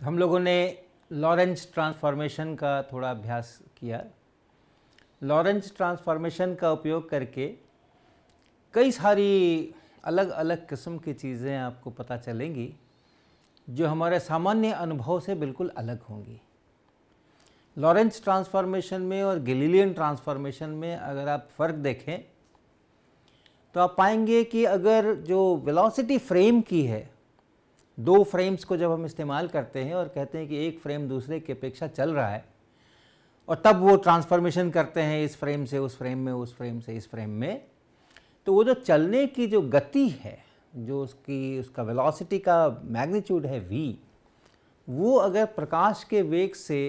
तो हम लोगों ने लॉरेंज ट्रांसफॉर्मेशन का थोड़ा अभ्यास किया लॉरेंज ट्रांसफॉर्मेशन का उपयोग करके कई सारी अलग अलग किस्म की चीज़ें आपको पता चलेंगी जो हमारे सामान्य अनुभव से बिल्कुल अलग होंगी लॉरेंस ट्रांसफॉर्मेशन में और गिलीलियन ट्रांसफॉर्मेशन में अगर आप फ़र्क देखें तो आप पाएंगे कि अगर जो वेलोसिटी फ्रेम की है दो फ्रेम्स को जब हम इस्तेमाल करते हैं और कहते हैं कि एक फ्रेम दूसरे की अपेक्षा चल रहा है और तब वो ट्रांसफॉर्मेशन करते हैं इस फ्रेम से उस फ्रेम में उस फ्रेम से इस फ्रेम में तो वो जो चलने की जो गति है जो उसकी उसका वेलोसिटी का मैग्नीट्यूड है वी वो अगर प्रकाश के वेग से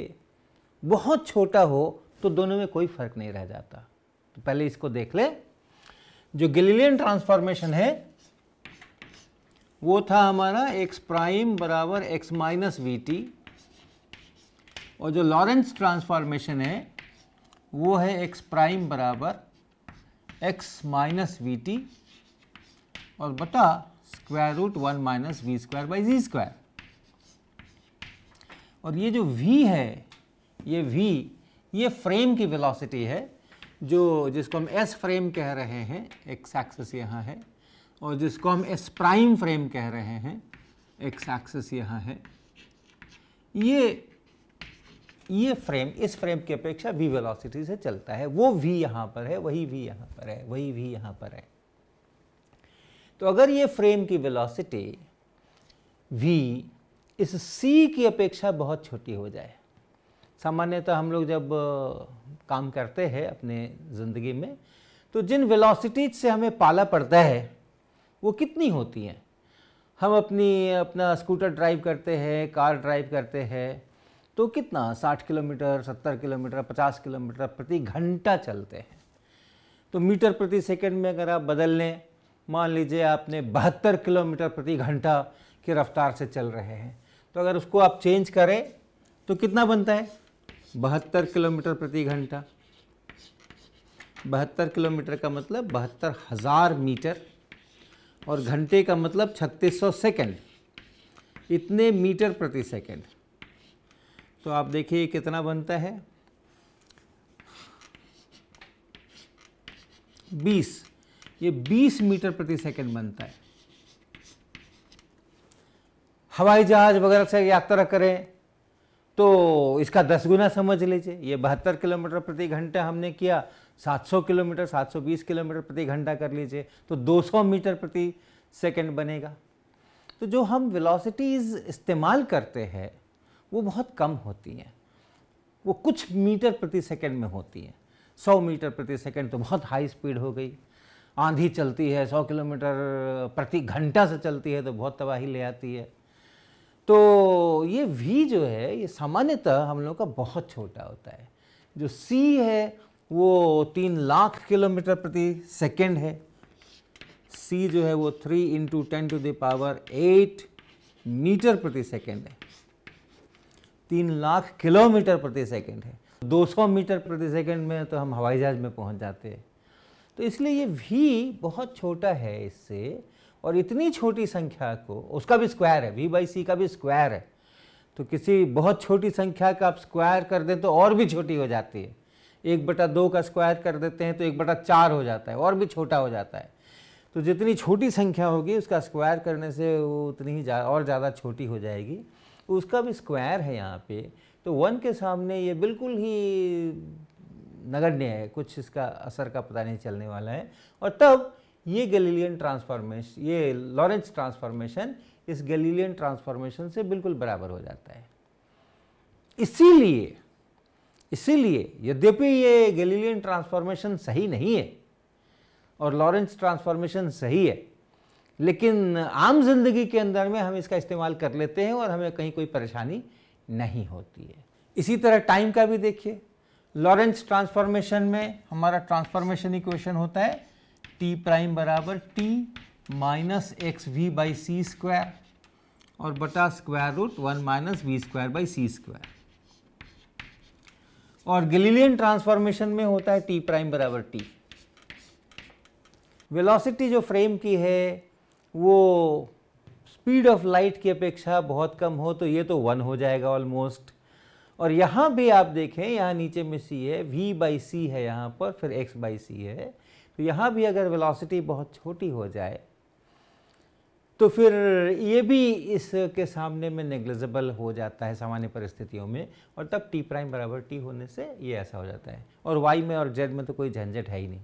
बहुत छोटा हो तो दोनों में कोई फर्क नहीं रह जाता तो पहले इसको देख ले जो गिलियन ट्रांसफॉर्मेशन है वो था हमारा x प्राइम बराबर x माइनस वी टी और जो लॉरेंस ट्रांसफॉर्मेशन है वो है x प्राइम बराबर x माइनस वी टी और बटा square root one minus V square by G square और ये जो v है ये v ये फ्रेम की वेलोसिटी है जो जिसको हम s फ्रेम कह रहे हैं एक्स एक्सेस यहाँ है और जिसको हम एस प्राइम फ्रेम कह रहे हैं एक्स एक्सेस यहाँ है ये ये फ्रेम इस फ्रेम की अपेक्षा वी वेलोसिटी से चलता है वो वी यहाँ पर है वही वी यहाँ पर है वही वी यहाँ पर है तो अगर ये फ्रेम की वेलोसिटी वी इस सी की अपेक्षा बहुत छोटी हो जाए सामान्यतः हम लोग जब काम करते हैं अपने ज़िंदगी में तो जिन वेलोसिटीज से हमें पाला पड़ता है वो कितनी होती हैं हम अपनी अपना स्कूटर ड्राइव करते हैं कार ड्राइव करते हैं तो कितना साठ किलोमीटर सत्तर किलोमीटर पचास किलोमीटर प्रति घंटा चलते हैं तो मीटर प्रति सेकंड में अगर आप बदल लें मान लीजिए आपने बहत्तर किलोमीटर प्रति घंटा की रफ्तार से चल रहे हैं तो अगर उसको आप चेंज करें तो कितना बनता है बहत्तर किलोमीटर प्रति घंटा बहत्तर किलोमीटर का मतलब बहत्तर हज़ार मीटर और घंटे का मतलब 3600 सेकंड इतने मीटर प्रति सेकंड तो आप देखिए कितना बनता है 20 ये 20 मीटर प्रति सेकंड बनता है हवाई जहाज वगैरह से यात्रा करें तो इसका दस गुना समझ लीजिए ये बहत्तर किलोमीटर प्रति घंटे हमने किया 700 किलोमीटर 720 किलोमीटर प्रति घंटा कर लीजिए तो 200 मीटर प्रति सेकंड बनेगा तो जो हम वेलोसिटीज़ इस्तेमाल करते हैं वो बहुत कम होती हैं वो कुछ मीटर प्रति सेकंड में होती हैं 100 मीटर प्रति सेकंड तो बहुत हाई स्पीड हो गई आंधी चलती है 100 किलोमीटर प्रति घंटा से चलती है तो बहुत तबाही ले आती है तो ये वी जो है ये सामान्यतः हम लोग का बहुत छोटा होता है जो सी है वो तीन लाख किलोमीटर प्रति सेकेंड है सी जो है वो three into ten to the power eight metre प्रति सेकेंड है तीन लाख किलोमीटर प्रति सेकेंड है 200 मीटर प्रति सेकेंड में तो हम हवाई जहाज़ में पहुंच जाते हैं तो इसलिए ये वी बहुत छोटा है इससे और इतनी छोटी संख्या को उसका भी स्क्वायर है वी बाई सी का भी स्क्वायर है तो किसी बहुत छोटी संख्या का आप स्क्वायर कर दें तो और भी छोटी हो जाती है एक बटा दो का स्क्वायर कर देते हैं तो एक बटा चार हो जाता है और भी छोटा हो जाता है तो जितनी छोटी संख्या होगी उसका स्क्वायर करने से वो उतनी ही जा, और ज़्यादा छोटी हो जाएगी उसका भी स्क्वायर है यहाँ पे तो वन के सामने ये बिल्कुल ही नगण्य है कुछ इसका असर का पता नहीं चलने वाला है और तब ये गैलीलियन ट्रांसफॉर्मेशन ये लॉरेंस ट्रांसफॉर्मेशन इस गैलीलियन ट्रांसफॉर्मेशन से बिल्कुल बराबर हो जाता है इसीलिए इसीलिए यद्यपि ये गैलीलियन ट्रांसफॉर्मेशन सही नहीं है और लॉरेंस ट्रांसफॉर्मेशन सही है लेकिन आम जिंदगी के अंदर में हम इसका इस्तेमाल कर लेते हैं और हमें कहीं कोई परेशानी नहीं होती है इसी तरह टाइम का भी देखिए लॉरेंस ट्रांसफॉर्मेशन में हमारा ट्रांसफॉर्मेशन इक्वेशन होता है टी प्राइम बराबर T minus X V by C square और बटा square root one minus V square by C square और गिलीलियन ट्रांसफॉर्मेशन में होता है टी प्राइम बराबर टी वेलोसिटी जो फ्रेम की है वो स्पीड ऑफ लाइट की अपेक्षा बहुत कम हो तो ये तो वन हो जाएगा ऑलमोस्ट और यहाँ भी आप देखें यहाँ नीचे में सी है वी बाई सी है यहाँ पर फिर एक्स बाई सी है तो यहाँ भी अगर वेलोसिटी बहुत छोटी हो जाए तो फिर ये भी इसके सामने में नेग्लिजिबल हो जाता है सामान्य परिस्थितियों में और तब टी प्राइम बराबर टी होने से ये ऐसा हो जाता है और वाई में और जेड में तो कोई झंझट है ही नहीं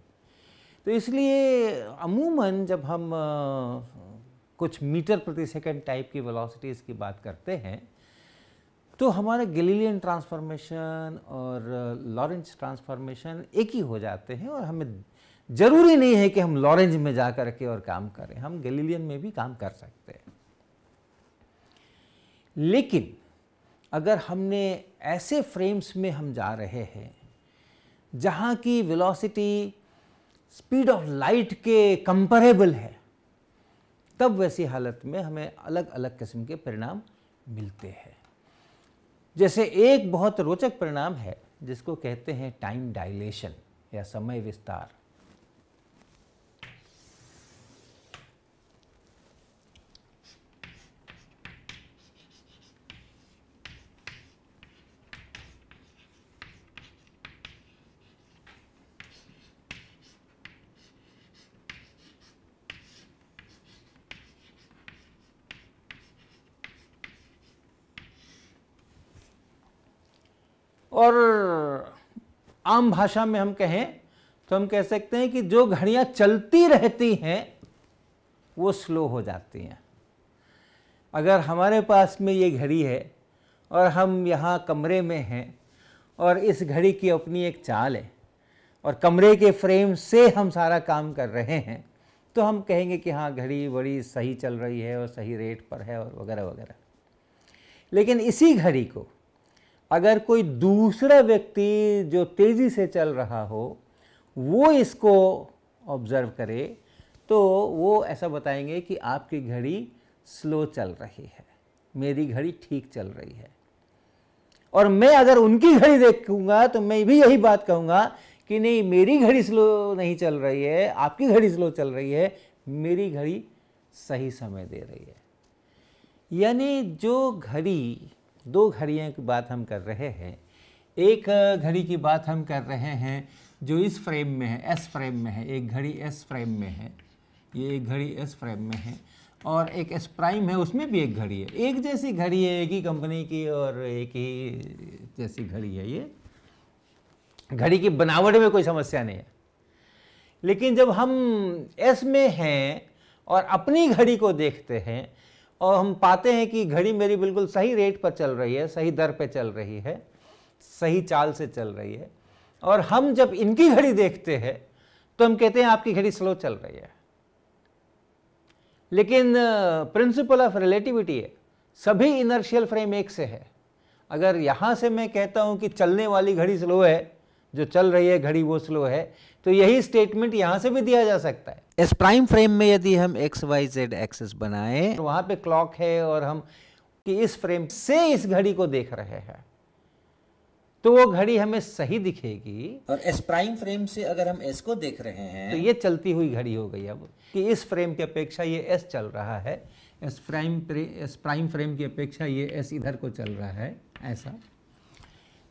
तो इसलिए अमूमन जब हम कुछ मीटर प्रति सेकंड टाइप की वेलोसिटीज़ की बात करते हैं तो हमारे गलीलियन ट्रांसफॉर्मेशन और लॉरेंस ट्रांसफॉर्मेशन एक ही हो जाते हैं और हमें जरूरी नहीं है कि हम लॉरेंज में जा के और काम करें हम गलीलियन में भी काम कर सकते हैं लेकिन अगर हमने ऐसे फ्रेम्स में हम जा रहे हैं जहाँ की वेलोसिटी स्पीड ऑफ लाइट के कंपरेबल है तब वैसी हालत में हमें अलग अलग किस्म के परिणाम मिलते हैं जैसे एक बहुत रोचक परिणाम है जिसको कहते हैं टाइम डायलेशन या समय विस्तार आम भाषा में हम कहें तो हम कह सकते हैं कि जो घड़ियां चलती रहती हैं वो स्लो हो जाती हैं अगर हमारे पास में ये घड़ी है और हम यहाँ कमरे में हैं और इस घड़ी की अपनी एक चाल है और कमरे के फ्रेम से हम सारा काम कर रहे हैं तो हम कहेंगे कि हाँ घड़ी बड़ी सही चल रही है और सही रेट पर है और वगैरह वगैरह लेकिन इसी घड़ी को अगर कोई दूसरा व्यक्ति जो तेज़ी से चल रहा हो वो इसको ऑब्ज़र्व करे तो वो ऐसा बताएंगे कि आपकी घड़ी स्लो चल रही है मेरी घड़ी ठीक चल रही है और मैं अगर उनकी घड़ी देखूंगा तो मैं भी यही बात कहूँगा कि नहीं मेरी घड़ी स्लो नहीं चल रही है आपकी घड़ी स्लो चल रही है मेरी घड़ी सही समय दे रही है यानी जो घड़ी दो घड़ियों की बात हम कर रहे हैं एक घड़ी की बात हम कर रहे हैं जो इस फ्रेम में है एस फ्रेम में है एक घड़ी एस फ्रेम में है ये एक घड़ी एस फ्रेम में है और एक एस प्राइम है उसमें भी एक घड़ी है एक जैसी घड़ी है एक ही कंपनी की और एक ही जैसी घड़ी है ये घड़ी की बनावट में कोई समस्या नहीं है लेकिन जब हम एस में हैं और अपनी घड़ी को देखते हैं और हम पाते हैं कि घड़ी मेरी बिल्कुल सही रेट पर चल रही है सही दर पर चल रही है सही चाल से चल रही है और हम जब इनकी घड़ी देखते हैं तो हम कहते हैं आपकी घड़ी स्लो चल रही है लेकिन प्रिंसिपल ऑफ रिलेटिविटी है सभी इनर्शियल फ्रेम एक से है अगर यहाँ से मैं कहता हूँ कि चलने वाली घड़ी स्लो है जो चल रही है घड़ी वो स्लो है तो यही स्टेटमेंट यहाँ से भी दिया जा सकता है इस प्राइम फ्रेम में यदि हम एक्स वाई जेड एक्सेस बनाए तो वहाँ पे क्लॉक है और हम कि इस फ्रेम से इस घड़ी को देख रहे हैं तो वो घड़ी हमें सही दिखेगी और एस प्राइम फ्रेम से अगर हम एस को देख रहे हैं तो ये चलती हुई घड़ी हो गई अब कि इस फ्रेम की अपेक्षा ये एस चल रहा है S prime S prime frame की अपेक्षा ये एस इधर को चल रहा है ऐसा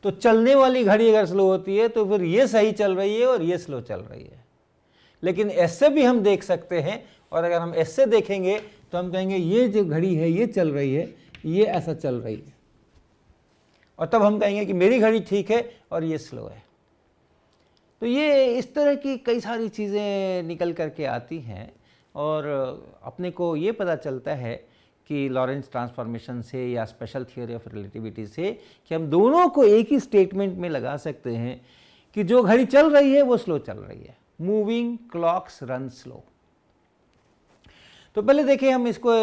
तो चलने वाली घड़ी अगर स्लो होती है तो फिर ये सही चल रही है और ये स्लो चल रही है लेकिन ऐसे भी हम देख सकते हैं और अगर हम ऐसे देखेंगे तो हम कहेंगे ये जो घड़ी है ये चल रही है ये ऐसा चल रही है और तब हम कहेंगे कि मेरी घड़ी ठीक है और ये स्लो है तो ये इस तरह की कई सारी चीज़ें निकल करके आती हैं और अपने को ये पता चलता है कि लॉरेंस ट्रांसफॉर्मेशन से या स्पेशल थियोरी ऑफ रिलेटिविटी से कि हम दोनों को एक ही स्टेटमेंट में लगा सकते हैं कि जो घड़ी चल रही है वो स्लो चल रही है मूविंग क्लॉक्स रन स्लो तो पहले देखिए हम इसको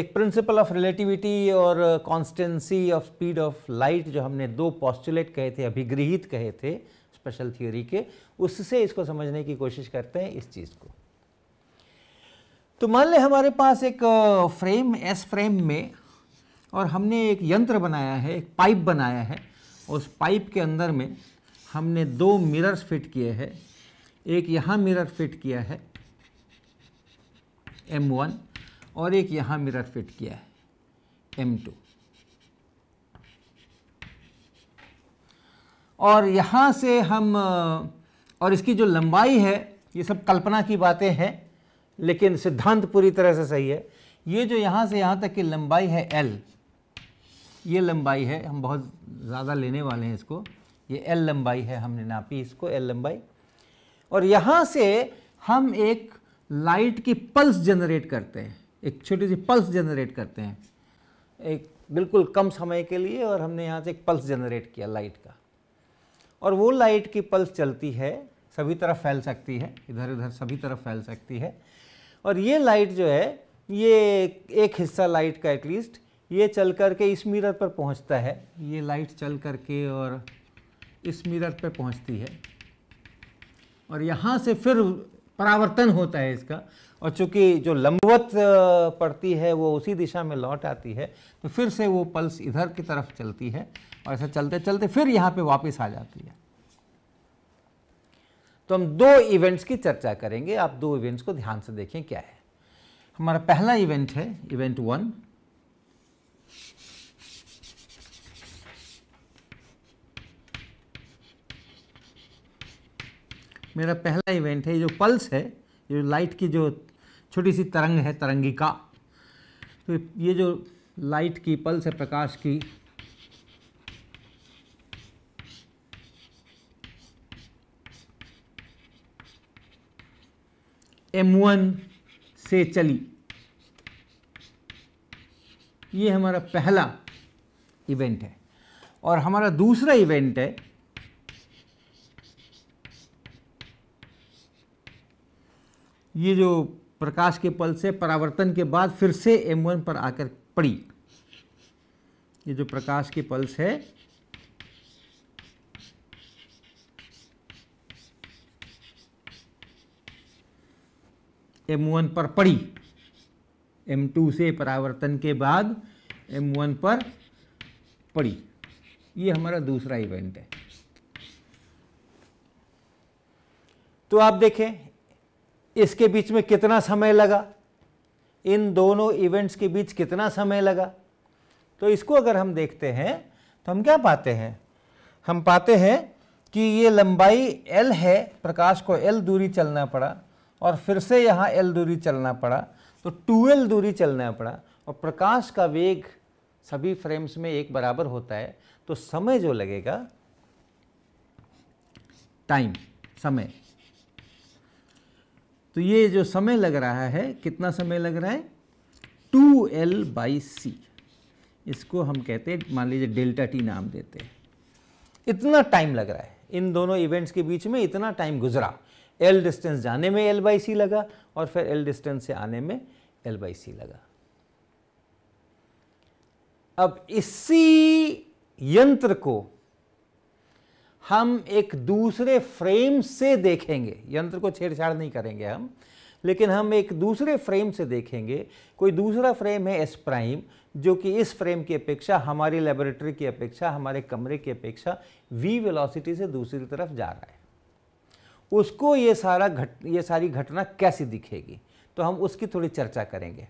एक प्रिंसिपल ऑफ रिलेटिविटी और constancy of speed of light जो हमने दो पॉस्टुलेट कहे थे अभिगृहित कहे थे स्पेशल थियोरी के उससे इसको समझने की कोशिश करते हैं इस चीज़ को तो मान ले हमारे पास एक फ्रेम एस फ्रेम में और हमने एक यंत्र बनाया है एक पाइप बनाया है उस पाइप के अंदर में हमने दो मिरर्स फिट किए हैं एक यहाँ मिरर फिट किया है M1 और एक यहाँ मिरर फिट किया है M2 और यहाँ से हम और इसकी जो लंबाई है ये सब कल्पना की बातें हैं लेकिन सिद्धांत पूरी तरह से सही है ये जो यहाँ से यहाँ तक की लंबाई है एल ये लंबाई है हम बहुत ज़्यादा लेने वाले हैं इसको ये एल लंबाई है हमने नापी इसको एल लंबाई और यहाँ से हम एक लाइट की पल्स जनरेट करते हैं एक छोटी सी पल्स जनरेट करते हैं एक बिल्कुल कम समय के लिए और हमने यहाँ से एक पल्स जनरेट किया लाइट का और वो लाइट की पल्स चलती है सभी तरफ फैल सकती है इधर उधर सभी तरफ फैल सकती है और ये लाइट जो है ये एक हिस्सा लाइट का एटलीस्ट ये चल कर के इस मिरर पर पहुंचता है ये लाइट चल कर के और इस मिरर पर पहुंचती है और यहाँ से फिर परावर्तन होता है इसका और चूंकि जो लंबवत पड़ती है वो उसी दिशा में लौट आती है तो फिर से वो पल्स इधर की तरफ चलती है और ऐसा चलते चलते फिर यहाँ पे वापस आ जाती है तो हम दो इवेंट्स की चर्चा करेंगे आप दो इवेंट्स को ध्यान से देखें क्या है हमारा पहला इवेंट है इवेंट वन मेरा पहला इवेंट है ये जो पल्स है ये लाइट की जो छोटी सी तरंग है तरंगिका तो ये जो लाइट की पल्स है प्रकाश की M1 से चली ये हमारा पहला इवेंट है और हमारा दूसरा इवेंट है ये जो प्रकाश के पल से परावर्तन के बाद फिर से M1 पर आकर पड़ी ये जो प्रकाश के पल्स है एम वन पर पड़ी एम टू से परावर्तन के बाद एम वन पर पड़ी ये हमारा दूसरा इवेंट है तो आप देखें इसके बीच में कितना समय लगा इन दोनों इवेंट्स के बीच कितना समय लगा तो इसको अगर हम देखते हैं तो हम क्या पाते हैं हम पाते हैं कि ये लंबाई एल है प्रकाश को एल दूरी चलना पड़ा और फिर से यहाँ एल दूरी चलना पड़ा तो टू एल दूरी चलना पड़ा और प्रकाश का वेग सभी फ्रेम्स में एक बराबर होता है तो समय जो लगेगा टाइम समय तो ये जो समय लग रहा है कितना समय लग रहा है टू एल बाई सी इसको हम कहते हैं मान लीजिए डेल्टा टी नाम देते हैं इतना टाइम लग रहा है इन दोनों इवेंट्स के बीच में इतना टाइम गुजरा एल डिस्टेंस जाने में एल बाई सी लगा और फिर एल डिस्टेंस से आने में एल बाई सी लगा अब इसी यंत्र को हम एक दूसरे फ्रेम से देखेंगे यंत्र को छेड़छाड़ नहीं करेंगे हम लेकिन हम एक दूसरे फ्रेम से देखेंगे कोई दूसरा फ्रेम है एस प्राइम जो कि इस फ्रेम की अपेक्षा हमारी लेबोरेटरी की अपेक्षा हमारे कमरे की अपेक्षा वी वेलोसिटी से दूसरी तरफ जा रहा है उसको ये सारा घट ये सारी घटना कैसी दिखेगी तो हम उसकी थोड़ी चर्चा करेंगे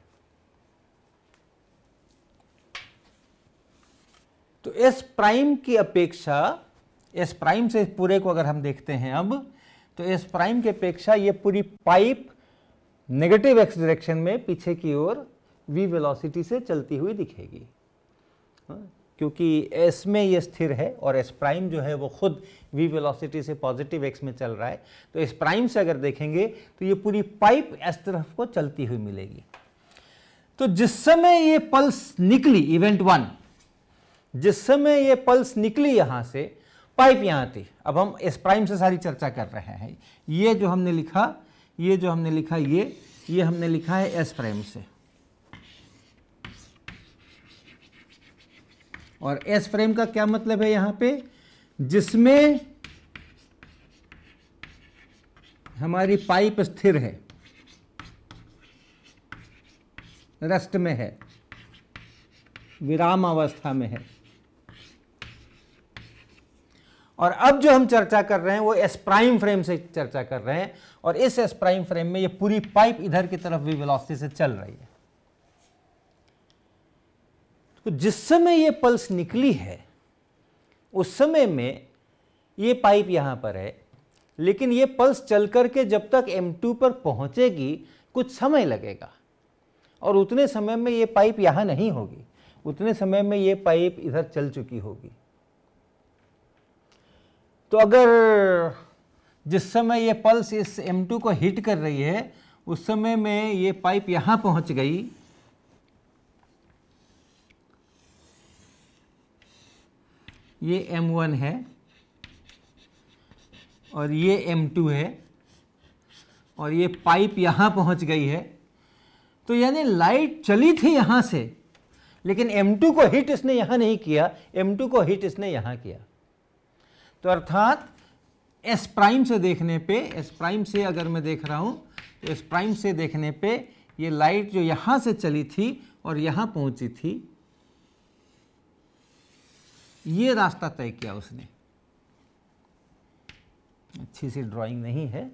तो एस प्राइम की अपेक्षा एस प्राइम से पूरे को अगर हम देखते हैं अब तो एस प्राइम की अपेक्षा ये पूरी पाइप नेगेटिव एक्स डायरेक्शन में पीछे की ओर वी वेलोसिटी से चलती हुई दिखेगी हाँ? क्योंकि एस में ये स्थिर है और एस प्राइम जो है वो खुद वी वेलोसिटी से पॉजिटिव एक्स में चल रहा है तो एस प्राइम से अगर देखेंगे तो ये पूरी पाइप एस तरफ को चलती हुई मिलेगी तो जिस समय ये पल्स निकली इवेंट वन जिस समय ये पल्स निकली यहां से पाइप यहां थी अब हम एस प्राइम से सारी चर्चा कर रहे हैं ये जो हमने लिखा ये जो हमने लिखा ये ये हमने लिखा है एस प्राइम से और एस फ्रेम का क्या मतलब है यहां पे जिसमें हमारी पाइप स्थिर है रेस्ट में है विराम अवस्था में है और अब जो हम चर्चा कर रहे हैं वो एस प्राइम फ्रेम से चर्चा कर रहे हैं और इस एस प्राइम फ्रेम में ये पूरी पाइप इधर की तरफ भी वेलोसिटी से चल रही है तो जिस समय ये पल्स निकली है उस समय में ये पाइप यहाँ पर है लेकिन ये पल्स चल करके जब तक M2 पर पहुँचेगी कुछ समय लगेगा और उतने समय में ये पाइप यहाँ नहीं होगी उतने समय में ये पाइप इधर चल चुकी होगी तो अगर जिस समय ये पल्स इस M2 को हिट कर रही है उस समय में ये पाइप यहाँ पहुँच गई ये एम वन है और ये एम टू है और ये पाइप यहाँ पहुँच गई है तो यानी लाइट चली थी यहाँ से लेकिन M2 को हिट इसने यहाँ नहीं किया M2 को हिट इसने यहाँ किया तो अर्थात S प्राइम से देखने पे S प्राइम से अगर मैं देख रहा हूँ तो S प्राइम से देखने पे ये लाइट जो यहाँ से चली थी और यहाँ पहुँची थी ये रास्ता तय किया उसने अच्छी सी ड्राइंग नहीं है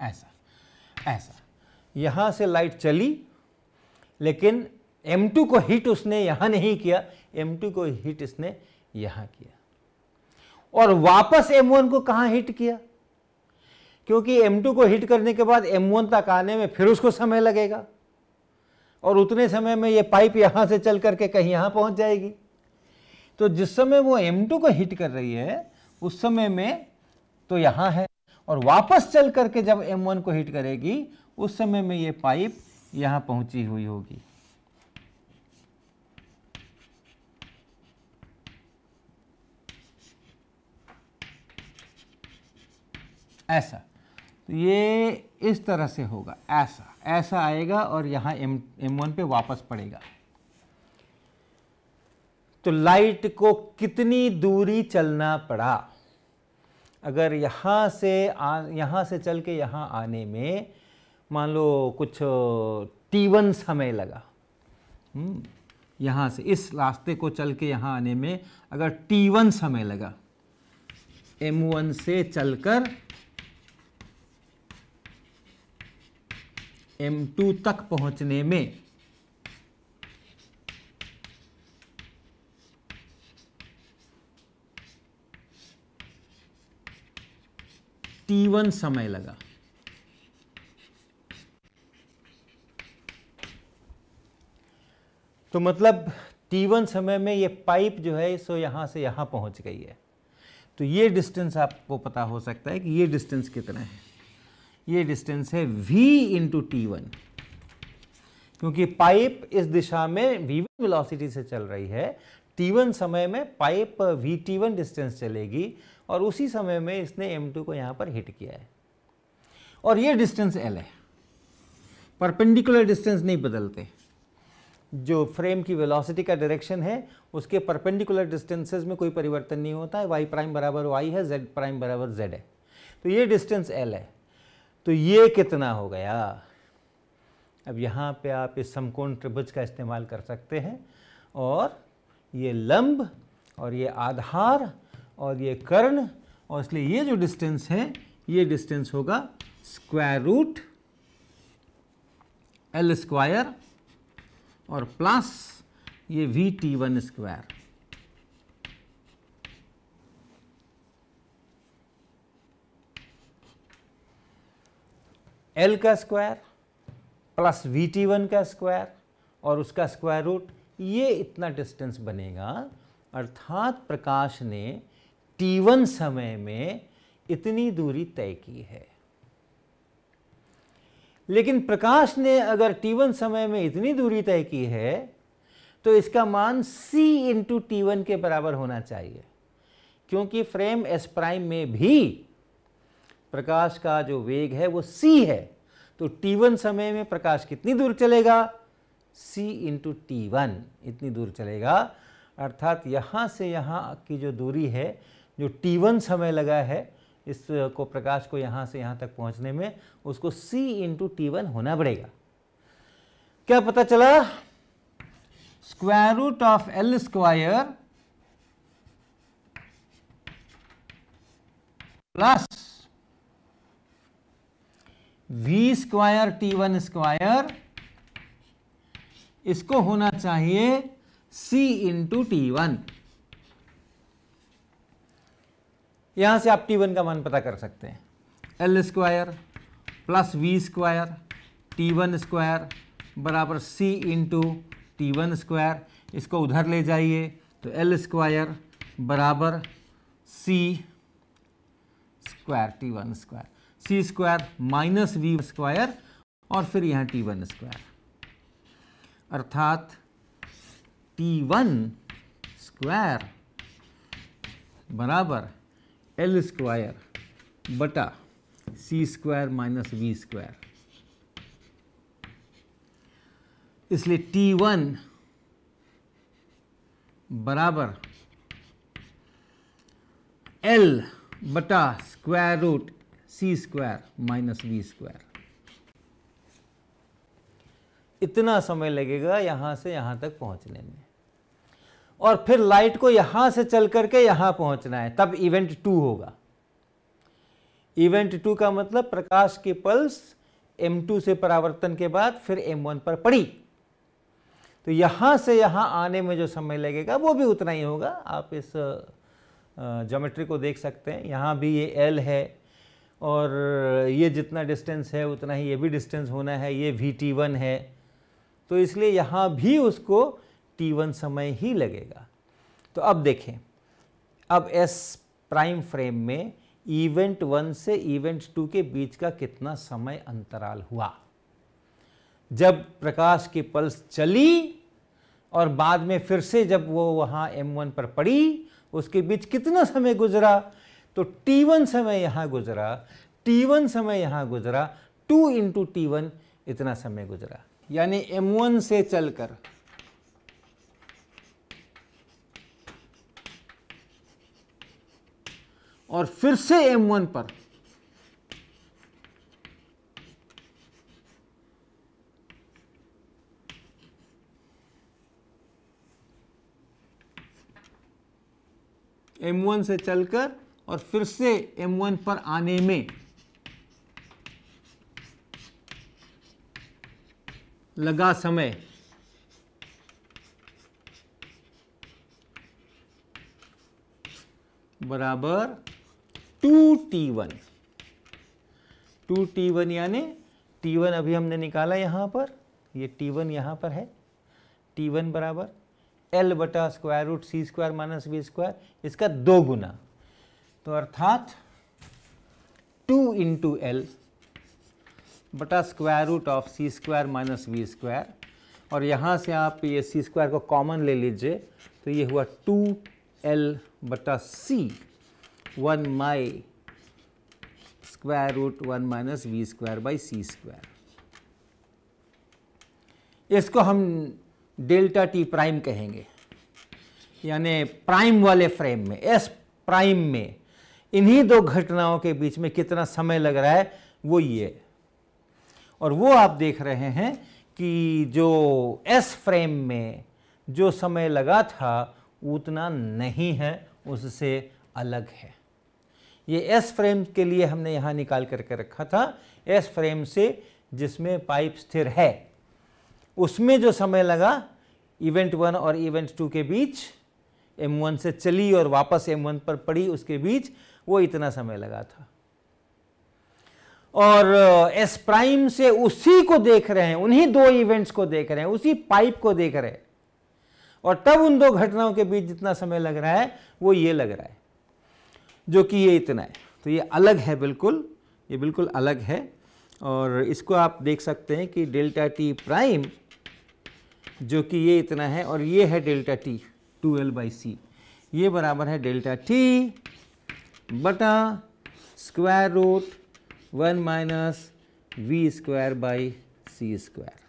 ऐसा ऐसा यहां से लाइट चली लेकिन M2 को हिट उसने यहां नहीं किया M2 को हिट इसने यहां किया और वापस M1 को कहा हिट किया क्योंकि M2 को हिट करने के बाद M1 तक आने में फिर उसको समय लगेगा और उतने समय में ये पाइप यहां से चल करके कहीं यहां पहुंच जाएगी तो जिस समय वो M2 को हिट कर रही है उस समय में तो यहां है और वापस चल करके जब M1 को हिट करेगी उस समय में ये पाइप यहां पहुंची हुई होगी ऐसा तो ये इस तरह से होगा ऐसा ऐसा आएगा और यहाँ एम एम वन पे वापस पड़ेगा तो लाइट को कितनी दूरी चलना पड़ा अगर यहाँ से आ यहाँ से चल के यहाँ आने में मान लो कुछ टी वन समय लगा हम्म, यहाँ से इस रास्ते को चल के यहाँ आने में अगर टी वन समय लगा एम वन से चलकर M2 तक पहुंचने में T1 समय लगा तो मतलब T1 समय में ये पाइप जो है सो यहां से यहां पहुंच गई है तो ये डिस्टेंस आपको पता हो सकता है कि ये डिस्टेंस कितना है ये डिस्टेंस है v इंटू टी वन क्योंकि पाइप इस दिशा में v1 वेलोसिटी से चल रही है t1 समय में पाइप vt1 डिस्टेंस चलेगी और उसी समय में इसने m2 को यहाँ पर हिट किया है और ये डिस्टेंस l है परपेंडिकुलर डिस्टेंस नहीं बदलते जो फ्रेम की वेलोसिटी का डायरेक्शन है उसके परपेंडिकुलर डिस्टेंसेज में कोई परिवर्तन नहीं होता है वाई प्राइम बराबर वाई है जेड प्राइम बराबर जेड है तो ये डिस्टेंस एल है तो ये कितना हो गया अब यहाँ पे आप इस समकोण त्रिभुज का इस्तेमाल कर सकते हैं और ये लंब और ये आधार और ये कर्ण और इसलिए ये जो डिस्टेंस है ये डिस्टेंस होगा स्क्वायर रूट एल स्क्वायर और प्लस ये V T one square L का square plus V T one का स्क्वायर और उसका स्क्वायर रूट ये इतना डिस्टेंस बनेगा अर्थात प्रकाश ने टी वन समय में इतनी दूरी तय की है लेकिन प्रकाश ने अगर t1 समय में इतनी दूरी तय की है तो इसका मान c इंटू टी के बराबर होना चाहिए क्योंकि फ्रेम s प्राइम में भी प्रकाश का जो वेग है वो सी है तो t1 समय में प्रकाश कितनी दूर चलेगा c इंटू टी इतनी दूर चलेगा अर्थात यहाँ से यहाँ की जो दूरी है जो t1 समय लगा है इसको प्रकाश को यहाँ से यहाँ तक पहुँचने में उसको c इंटू टी होना पड़ेगा क्या पता चला square root of L square plus V square T one square इसको होना चाहिए सी इंटू टी वन यहां से आप टी वन का मान पता कर सकते हैं L square plus V square T one square बराबर C into T one square इसको उधर ले जाइए तो एल स्क्वायर बराबर C square T one square C square minus V square और फिर यहां टी वन स्क्वायर अर्थात टी वन स्क्वायर बराबर एल स्क्वायर बटा C square minus V square इसलिए टी वन बराबर एल बटा square root c square minus B square इतना समय लगेगा यहां से यहां तक पहुंचने में और फिर लाइट को यहां से चल करके यहां पहुंचना है तब इवेंट टू होगा इवेंट टू का मतलब प्रकाश की पल्स M2 से परावर्तन के बाद फिर M1 पर पड़ी तो यहां से यहां आने में जो समय लगेगा वो भी उतना ही होगा आप इस जोमेट्री को देख सकते हैं यहां भी ये L है और ये जितना डिस्टेंस है उतना ही ये भी डिस्टेंस होना है ये भी टी वन है तो इसलिए यहाँ भी उसको टी वन समय ही लगेगा तो अब देखें अब एस प्राइम फ्रेम में इवेंट वन से इवेंट टू के बीच का कितना समय अंतराल हुआ जब प्रकाश की पल्स चली और बाद में फिर से जब वो वहाँ एम वन पर पड़ी उसके बीच कितना समय गुजरा तो T1 समय यहाँ गुजरा T1 समय यहाँ गुजरा 2 इंटू टी इतना समय गुजरा यानी M1 से चलकर और फिर से M1 पर M1 से चलकर और फिर से M1 पर आने में लगा समय बराबर two T one two T one यानी टी वन अभी हमने निकाला यहां पर ये टी वन यहां पर है टी वन बराबर एल बटा square root C square minus B square इसका दो गुना तो अर्थात टू इंटू एल बटा square root of C square minus V square और यहाँ से आप ये सी स्क्वायर को कॉमन ले लीजिए तो ये हुआ टू एल बटा सी वन माई square root one minus V square by C square इसको हम डेल्टा टी प्राइम कहेंगे यानी प्राइम वाले फ्रेम में एस प्राइम में इन्हीं दो घटनाओं के बीच में कितना समय लग रहा है वो ये और वो आप देख रहे हैं कि जो एस फ्रेम में जो समय लगा था उतना नहीं है उससे अलग है ये एस फ्रेम के लिए हमने यहाँ निकाल करके रखा था एस फ्रेम से जिसमें पाइप स्थिर है उसमें जो समय लगा इवेंट वन और इवेंट टू के बीच एम वन से चली और वापस एम वन पर पड़ी उसके बीच वो इतना समय लगा था और एस प्राइम से उसी को देख रहे हैं उन्हीं दो इवेंट्स को देख रहे हैं उसी पाइप को देख रहे हैं और तब उन दो घटनाओं के बीच जितना समय लग रहा है वो ये लग रहा है जो कि ये इतना है तो ये अलग है बिल्कुल ये बिल्कुल अलग है और इसको आप देख सकते हैं कि डेल्टा टी प्राइम जो कि ये इतना है और ये है delta T two L by C ये बराबर है डेल्टा टी बटा square root one minus V square by C square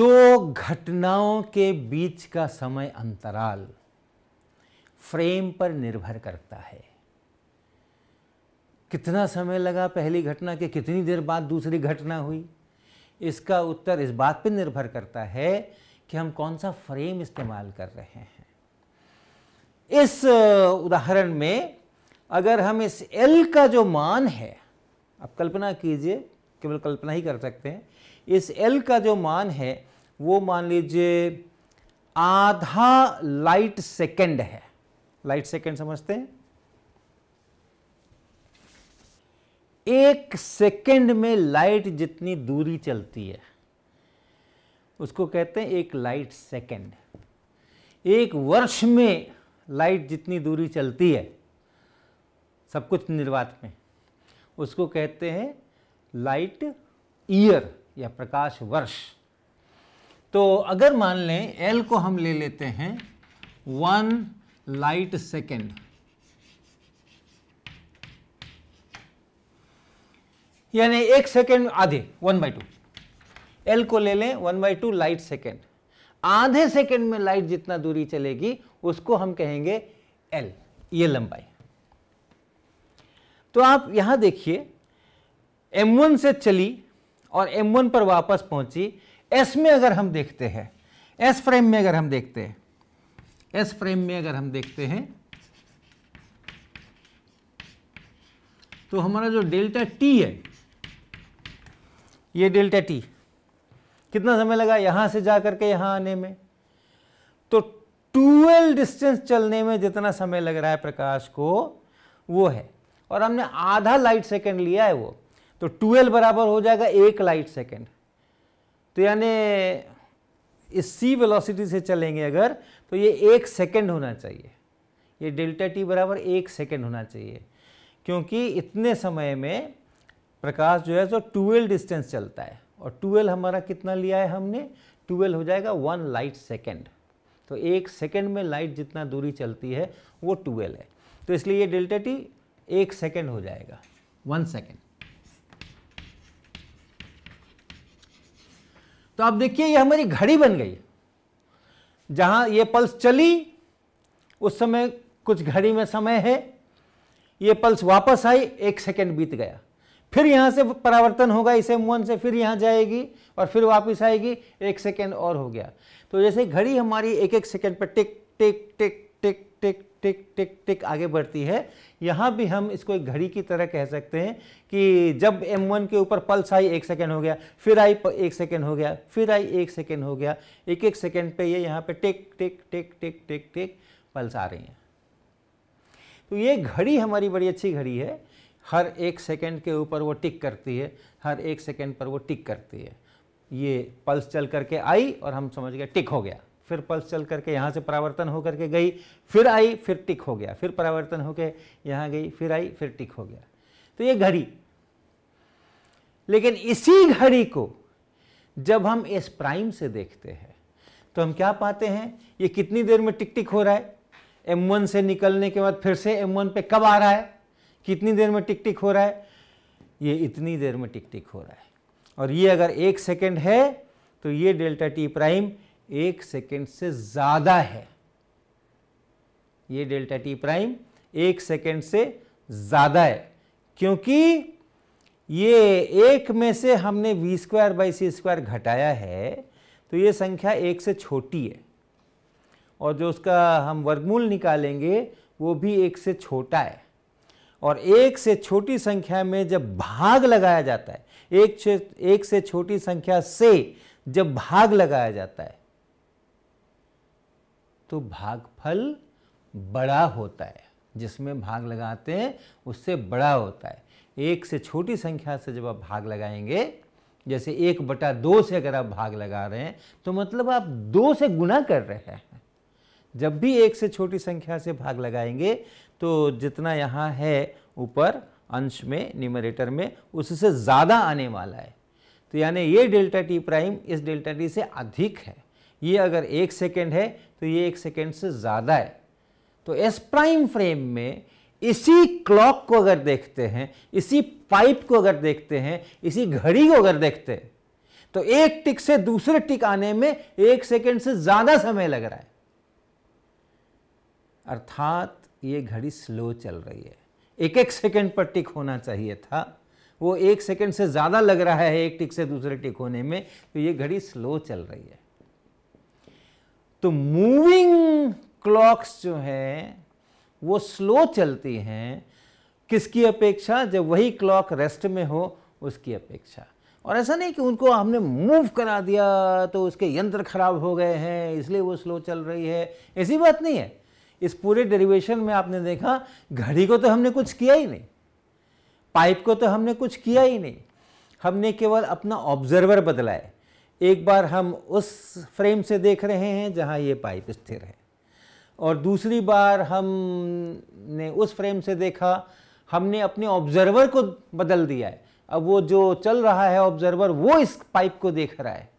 दो घटनाओं के बीच का समय अंतराल फ्रेम पर निर्भर करता है कितना समय लगा पहली घटना के कितनी देर बाद दूसरी घटना हुई इसका उत्तर इस बात पर निर्भर करता है कि हम कौन सा फ्रेम इस्तेमाल कर रहे हैं इस उदाहरण में अगर हम इस एल का जो मान है आप कल्पना कीजिए केवल कल्पना ही कर सकते हैं इस एल का जो मान है वो मान लीजिए आधा लाइट सेकंड है लाइट सेकंड समझते हैं एक सेकंड में लाइट जितनी दूरी चलती है उसको कहते हैं एक लाइट सेकेंड एक वर्ष में लाइट जितनी दूरी चलती है सब कुछ निर्वात में उसको कहते हैं लाइट ईयर या प्रकाश वर्ष तो अगर मान लें एल को हम ले लेते हैं वन लाइट सेकेंड यानी एक सेकेंड आधे वन बाई टू एल को ले लें one by two light second आधे सेकेंड में लाइट जितना दूरी चलेगी उसको हम कहेंगे एल ये लंबाई तो आप यहां देखिए M1 से चली और M1 पर वापस पहुंची S में अगर हम देखते हैं S फ्रेम में अगर हम देखते हैं S फ्रेम में अगर हम देखते हैं तो हमारा जो डेल्टा T है ये डेल्टा T कितना समय लगा यहाँ से जा करके यहाँ आने में तो टूएल डिस्टेंस चलने में जितना समय लग रहा है प्रकाश को वो है और हमने आधा लाइट सेकेंड लिया है वो तो टूएल बराबर हो जाएगा एक लाइट सेकेंड तो यानी इस सी वेलोसिटी से चलेंगे अगर तो ये एक सेकेंड होना चाहिए ये डेल्टा टी बराबर एक सेकेंड होना चाहिए क्योंकि इतने समय में प्रकाश जो है सो टूएल डिस्टेंस चलता है और 12 हमारा कितना लिया है हमने 12 हो जाएगा वन लाइट सेकेंड तो एक सेकेंड में लाइट जितना दूरी चलती है वो 12 है तो इसलिए ये डेल्टा टी एक सेकेंड हो जाएगा वन सेकेंड तो आप देखिए ये हमारी घड़ी बन गई जहां ये पल्स चली उस समय कुछ घड़ी में समय है ये पल्स वापस आई एक सेकेंड बीत गया फिर यहाँ से परावर्तन होगा इस एम वन से फिर यहाँ जाएगी और फिर वापस आएगी एक सेकेंड और हो गया तो जैसे घड़ी हमारी एक एक सेकेंड पर टिक टिक टिक टिक टिक टिक टिक टिक आगे बढ़ती है यहाँ भी हम इसको एक घड़ी की तरह कह सकते हैं कि जब M1 के ऊपर पल्स आई एक सेकेंड हो गया फिर आई एक सेकेंड हो गया फिर आई एक सेकेंड हो गया एक एक सेकेंड पे ये यह यहाँ पे टिक टिक टिक टिक टिक टिक पल्स आ रही हैं तो ये घड़ी हमारी बड़ी अच्छी घड़ी है हर एक सेकंड के ऊपर वो टिक करती है हर एक सेकंड पर वो टिक करती है ये पल्स चल करके आई और हम समझ गए टिक हो गया फिर पल्स चल करके यहाँ से परावर्तन होकर के गई फिर आई फिर टिक हो गया फिर परावर्तन होकर यहाँ गई फिर आई फिर टिक हो गया तो ये घड़ी लेकिन इसी घड़ी को जब हम एस प्राइम से देखते हैं तो हम क्या पाते हैं ये कितनी देर में टिक टिक हो रहा है एम वन से निकलने के बाद फिर से एम वन पे कब आ रहा है कितनी देर में टिक टिक हो रहा है ये इतनी देर में टिक टिक हो रहा है और ये अगर एक सेकेंड है तो ये डेल्टा टी प्राइम एक सेकेंड से ज़्यादा है ये डेल्टा टी प्राइम एक सेकेंड से ज़्यादा है क्योंकि ये एक में से हमने V square by C square घटाया है तो ये संख्या एक से छोटी है और जो उसका हम वर्गमूल निकालेंगे वो भी एक से छोटा है और एक से छोटी संख्या में जब भाग लगाया जाता है एक से एक से छोटी संख्या से जब भाग लगाया जाता है तो भागफल बड़ा होता है जिसमें भाग लगाते हैं उससे बड़ा होता है एक से छोटी संख्या से जब आप भाग लगाएंगे जैसे एक बटा दो से अगर आप भाग लगा रहे हैं तो मतलब आप दो से गुना कर रहे हैं जब भी एक से छोटी संख्या से भाग लगाएंगे तो जितना यहाँ है ऊपर अंश में निमरेटर में उससे ज़्यादा आने वाला है तो यानी ये डेल्टा टी प्राइम इस डेल्टा टी से अधिक है ये अगर एक सेकेंड है तो ये एक सेकेंड से ज़्यादा है तो एस प्राइम फ्रेम में इसी क्लॉक को अगर देखते हैं इसी पाइप को अगर देखते हैं इसी घड़ी को अगर देखते हैं तो एक टिक से दूसरे टिक आने में एक सेकेंड से ज़्यादा समय लग रहा है अर्थात ये घड़ी स्लो चल रही है एक एक सेकंड पर टिक होना चाहिए था वो एक सेकंड से ज़्यादा लग रहा है एक टिक से दूसरे टिक होने में तो ये घड़ी स्लो चल रही है तो मूविंग क्लॉक्स जो है वो स्लो चलती हैं किसकी अपेक्षा जब वही क्लॉक रेस्ट में हो उसकी अपेक्षा और ऐसा नहीं कि उनको हमने मूव करा दिया तो उसके यंत्र खराब हो गए हैं इसलिए वो स्लो चल रही है ऐसी बात नहीं है इस पूरे डेरिवेशन में आपने देखा घड़ी को तो हमने कुछ किया ही नहीं पाइप को तो हमने कुछ किया ही नहीं हमने केवल अपना ऑब्जर्वर बदला है एक बार हम उस फ्रेम से देख रहे हैं जहाँ ये पाइप स्थिर है और दूसरी बार हमने उस फ्रेम से देखा हमने अपने ऑब्जर्वर को बदल दिया है अब वो जो चल रहा है ऑब्जर्वर वो इस पाइप को देख रहा है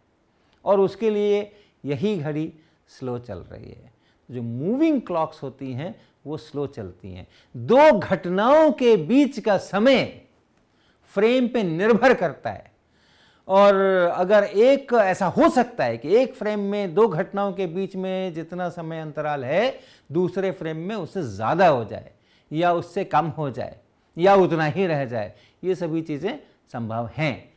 और उसके लिए यही घड़ी स्लो चल रही है जो मूविंग क्लॉक्स होती हैं वो स्लो चलती हैं दो घटनाओं के बीच का समय फ्रेम पे निर्भर करता है और अगर एक ऐसा हो सकता है कि एक फ्रेम में दो घटनाओं के बीच में जितना समय अंतराल है दूसरे फ्रेम में उससे ज़्यादा हो जाए या उससे कम हो जाए या उतना ही रह जाए ये सभी चीज़ें संभव हैं